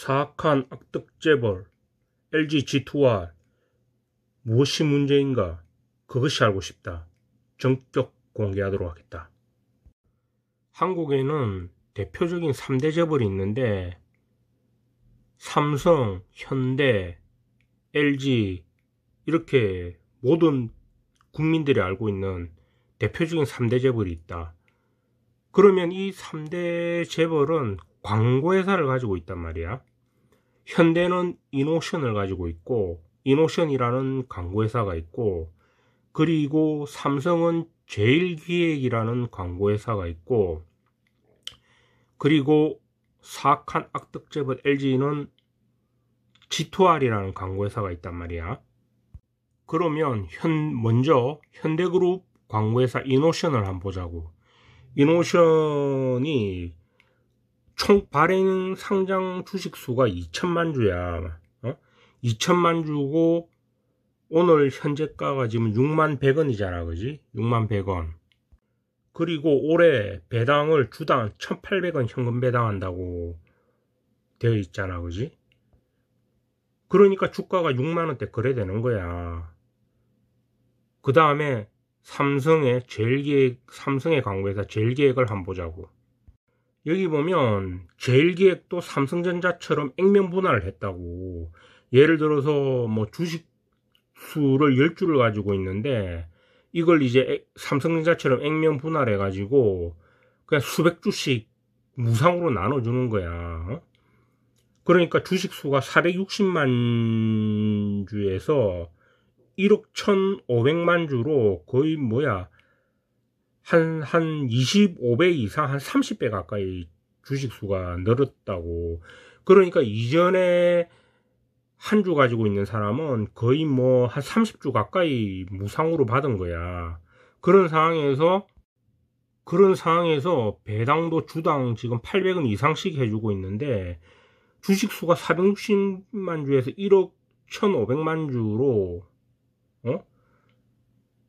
사악한 악덕재벌 LG G2R 무엇이 문제인가 그것이 알고 싶다. 정격 공개하도록 하겠다. 한국에는 대표적인 3대 재벌이 있는데 삼성, 현대, LG 이렇게 모든 국민들이 알고 있는 대표적인 3대 재벌이 있다. 그러면 이 3대 재벌은 광고회사를 가지고 있단 말이야. 현대는 이노션을 가지고 있고 이노션이라는 광고회사가 있고 그리고 삼성은 제일기획이라는 광고회사가 있고 그리고 사악한 악덕재벌 LG는 G2R이라는 광고회사가 있단 말이야. 그러면 현 먼저 현대그룹 광고회사 이노션을 한번 보자고. 이노션이 총 발행 상장 주식 수가 2천만 주야. 어? 2천만 주고 오늘 현재가가 지금 6만 100원이잖아. 그지? 6만 100원. 그리고 올해 배당을 주당 1,800원 현금 배당한다고 되어 있잖아. 그지? 그러니까 주가가 6만원대 거래되는 거야. 그 다음에 삼성의 제일계획 삼성의 광고회사 제일계획을 한번 보자고. 여기 보면 제일기획도 삼성전자처럼 액면 분할을 했다고 예를 들어서 뭐 주식 수를 10주를 가지고 있는데 이걸 이제 삼성전자처럼 액면 분할해 가지고 그냥 수백 주씩 무상으로 나눠주는 거야 어? 그러니까 주식 수가 460만 주에서 1억 1,500만 주로 거의 뭐야 한, 한 25배 이상, 한 30배 가까이 주식수가 늘었다고. 그러니까 이전에 한 주 가지고 있는 사람은 거의 뭐 한 30주 가까이 무상으로 받은 거야. 그런 상황에서, 그런 상황에서 배당도 주당 지금 800원 이상씩 해주고 있는데, 주식수가 460만 주에서 1억 1,500만 주로, 어?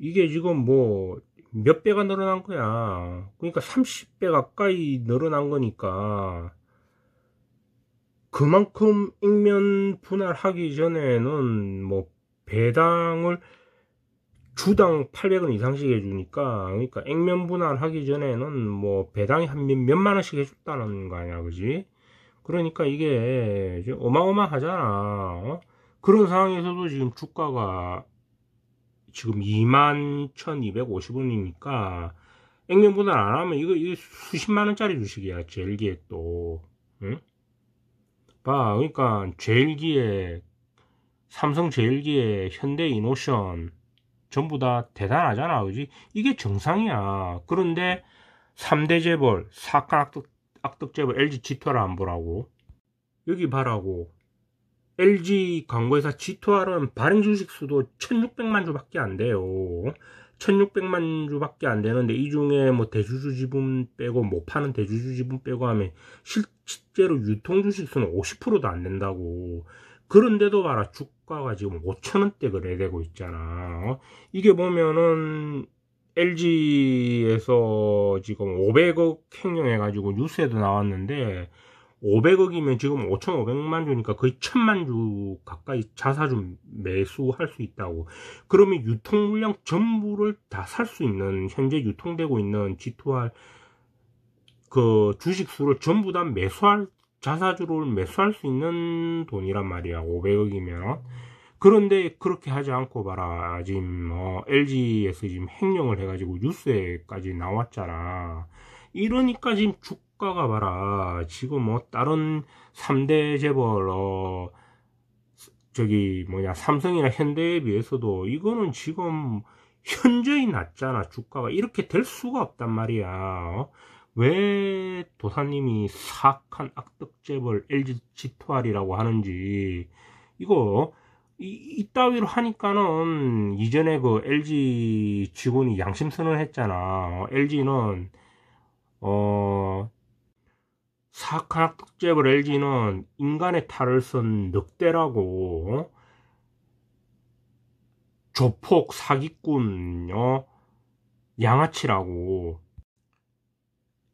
이게 지금 뭐, 몇 배가 늘어난 거야. 그러니까 30배 가까이 늘어난 거니까 그만큼 액면 분할하기 전에는 뭐 배당을 주당 800원 이상씩 해주니까 그러니까 액면 분할하기 전에는 뭐 배당이 한 몇, 몇만 원씩 해줬다는 거 아니야 그지 그러니까 이게 어마어마하잖아 어? 그런 상황에서도 지금 주가가 지금 21,250원이니까 액면 분할 안 하면 이거, 이거 수십만 원짜리 주식이야 젤기에또 응? 봐 그러니까 젤기에 삼성 젤기에 현대 이노션 전부 다 대단하잖아 그지 이게 정상이야 그런데 3대 재벌 사카 악덕, 악덕 재벌 LG 지토를 안 보라고 여기 봐라고 LG 광고회사 G2R은 발행 주식 수도 1600만 주밖에 안 돼요. 1600만 주밖에 안 되는데 이 중에 뭐 대주주 지분 빼고 못 뭐 파는 대주주 지분 빼고 하면 실제로 유통 주식 수는 50%도 안 된다고. 그런데도 봐라 주가가 지금 5천원대 거래되고 있잖아. 이게 보면은 LG에서 지금 500억 횡령해가지고 뉴스에도 나왔는데 500억이면 지금 5,500만 주니까 거의 1,000만 주 가까이 자사주 매수할 수 있다고. 그러면 유통 물량 전부를 다 살 수 있는 현재 유통되고 있는 G2R 그 주식 수를 전부 다 매수할 자사주를 매수할 수 있는 돈이란 말이야. 500억이면. 그런데 그렇게 하지 않고 봐라. 지금 어, LG에서 지금 횡령을 해가지고 뉴스에까지 나왔잖아. 이러니까 지금 주, 효가가 봐라. 지금 뭐 다른 3대 재벌 어 저기 뭐냐 삼성이나 현대에 비해서도 이거는 지금 현저히 낮잖아 주가가 이렇게 될 수가 없단 말이야 어? 왜 도사님이 사악한 악덕재벌 LG 지투알이라고 하는지 이거 이, 이따위로 하니까는 이전에 그 LG 직원이 양심 선언했잖아 LG는 어 사카락 특제벌 LG는 인간의 탈을 쓴 늑대라고 어? 조폭 사기꾼요 양아치라고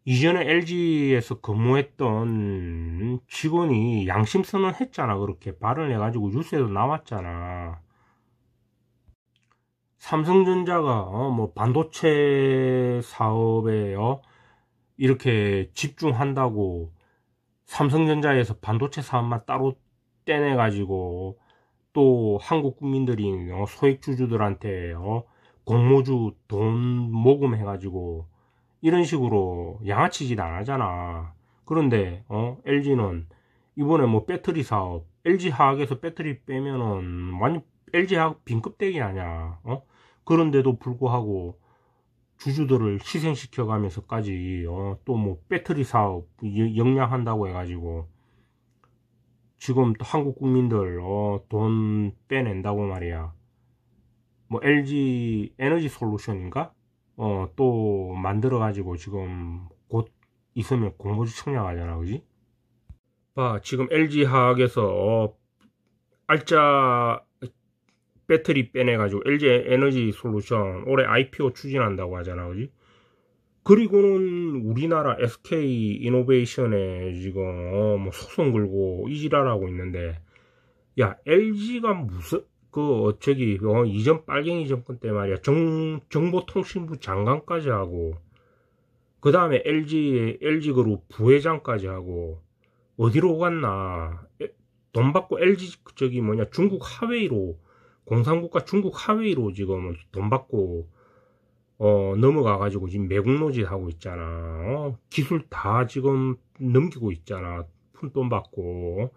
이전에 LG에서 근무했던 직원이 양심선언 했잖아 그렇게 발언 해가지고 뉴스에도 나왔잖아 삼성전자가 어, 뭐 반도체 사업에요 어, 이렇게 집중한다고 삼성전자에서 반도체 사업만 따로 떼내 가지고 또 한국 국민들이 어, 소액 주주들한테 어, 공모주 돈 모금해 가지고 이런 식으로 양아치짓 안 하잖아. 그런데 어 LG는 이번에 뭐 배터리 사업 LG 화학에서 배터리 빼면은 완전 LG 화학 빈급대기 아니야. 어? 그런데도 불구하고 주주들을 희생시켜 가면서까지 어, 또뭐 배터리 사업 역량한다고 해가지고 지금 또 한국 국민들 어, 돈 빼낸다고 말이야 뭐 LG 에너지 솔루션인가 어, 또 만들어 가지고 지금 곧 있으면 공모주 청약하잖아 그지 봐 지금 LG 화학에서 어, 알짜 배터리 빼내가지고 LG 에너지 솔루션 올해 IPO 추진한다고 하잖아, 그지? 그리고는 우리나라 SK 이노베이션에 지금 어, 뭐 소송 걸고 이질랄라고 있는데, 야 LG가 무슨 그 저기 어, 이전 빨갱이 정권 때 말이야 정 정보통신부 장관까지 하고, 그 다음에 LG LG 그룹 부회장까지 하고 어디로 갔나? 돈 받고 LG 저기 뭐냐 중국 하웨이로 공산국과 중국 하웨이로 지금 돈 받고 어, 넘어가 가지고 지금 매국노지 하고 있잖아 어? 기술 다 지금 넘기고 있잖아 푼돈 받고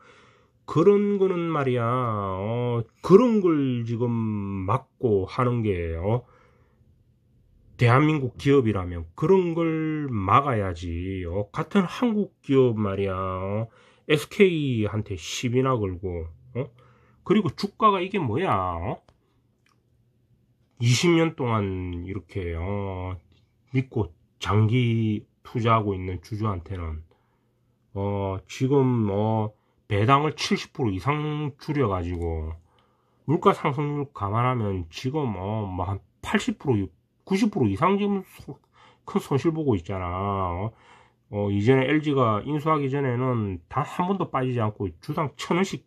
그런 거는 말이야 어, 그런 걸 지금 막고 하는 게요 어, 대한민국 기업이라면 그런 걸 막아야지 어, 같은 한국 기업 말이야 어, SK한테 시비나 걸고 어? 그리고 주가가 이게 뭐야? 어? 20년 동안 이렇게 어, 믿고 장기 투자하고 있는 주주한테는 어, 지금 어, 배당을 70% 이상 줄여가지고 물가 상승률 감안하면 지금 어한 80%, 90% 이상 지금 소, 큰 손실 보고 있잖아. 어, 어, 이전에 LG가 인수하기 전에는 단 한 번도 빠지지 않고 주당 천 원씩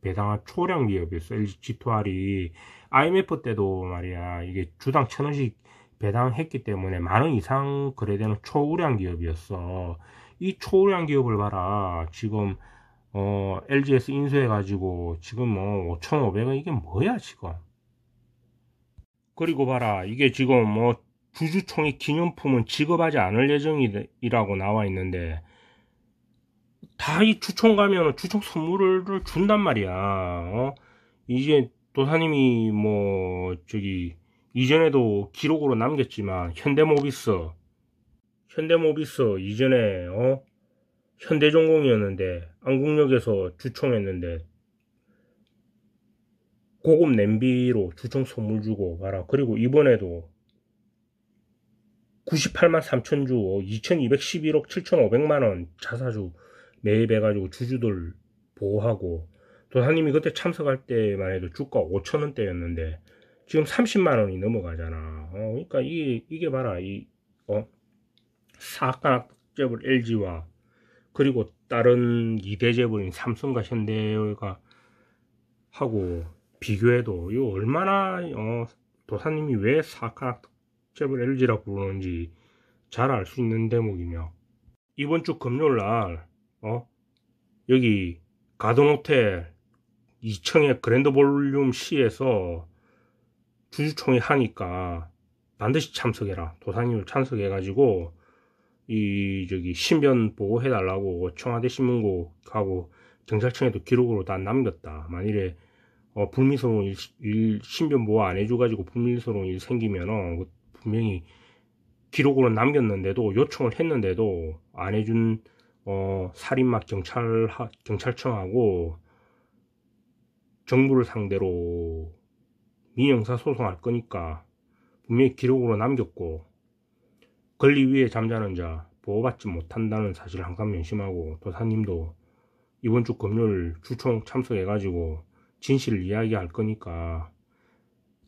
배당한 초량 기업이었어 LG G2R이 IMF 때도 말이야 이게 주당 천 원씩 배당했기 때문에 만원 이상 거래되는 초우량 기업이었어. 이 초우량 기업을 봐라. 지금 어, LG에서 인수해가지고 지금 뭐 5,500원 이게 뭐야 지금? 그리고 봐라 이게 지금 뭐 주주총회 기념품은 지급하지 않을 예정이라고 나와 있는데 다이추총 가면 추총 선물을 준단 말이야. 어? 이제 도사님이 뭐 저기 이전에도 기록으로 남겼지만 현대모비스 현대모비스 이전에 어? 현대전공이었는데 안국역에서 주총했는데 고급 냄비로 주총 선물 주고 봐라 그리고 이번에도 98만 3천 주 2211억 어, 7500만원 자사주 매입해가지고 주주들 보호하고 도사님이 그때 참석할 때만 해도 주가 5천원대였는데 지금 30만원이 넘어가잖아 어, 그러니까 이게, 이게 봐라 이 어? 사각재벌 LG와 그리고 다른 2대 재벌인 삼성과 현대가 하고 비교해도 이 얼마나 어, 도사님이 왜 사각재벌 LG라고 부르는지 잘 알 수 있는 대목이며 이번 주 금요일 날 어? 여기 가든호텔 2층의 그랜드 볼륨 C에서 주주총회 하니까 반드시 참석해라. 도상님을 참석해가지고 이 저기 신변 보호해달라고 청와대 신문국하고 경찰청에도 기록으로 다 남겼다. 만일에 어, 불미스러운 일, 일, 신변 보호 안 해줘가지고 불미스러운 일 생기면은 그 분명히 기록으로 남겼는데도 요청을 했는데도 안 해준 어, 살인막 경찰 경찰청하고 정부를 상대로 민영사 소송할 거니까 분명히 기록으로 남겼고 권리 위에 잠자는 자 보호받지 못한다는 사실을 항상 명심하고 도사님도 이번 주 금요일 주총 참석해가지고 진실을 이야기할 거니까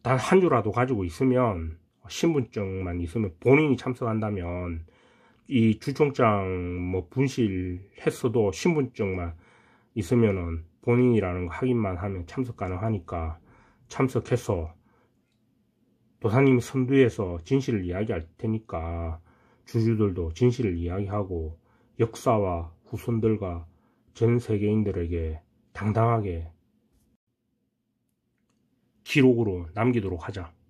단 한 주라도 가지고 있으면 신분증만 있으면 본인이 참석한다면 이 주총장 뭐 분실했어도 신분증만 있으면은 본인이라는 거 확인만 하면 참석 가능하니까 참석해서 도사님 선두에서 진실을 이야기할 테니까 주주들도 진실을 이야기하고 역사와 후손들과 전 세계인들에게 당당하게 기록으로 남기도록 하자.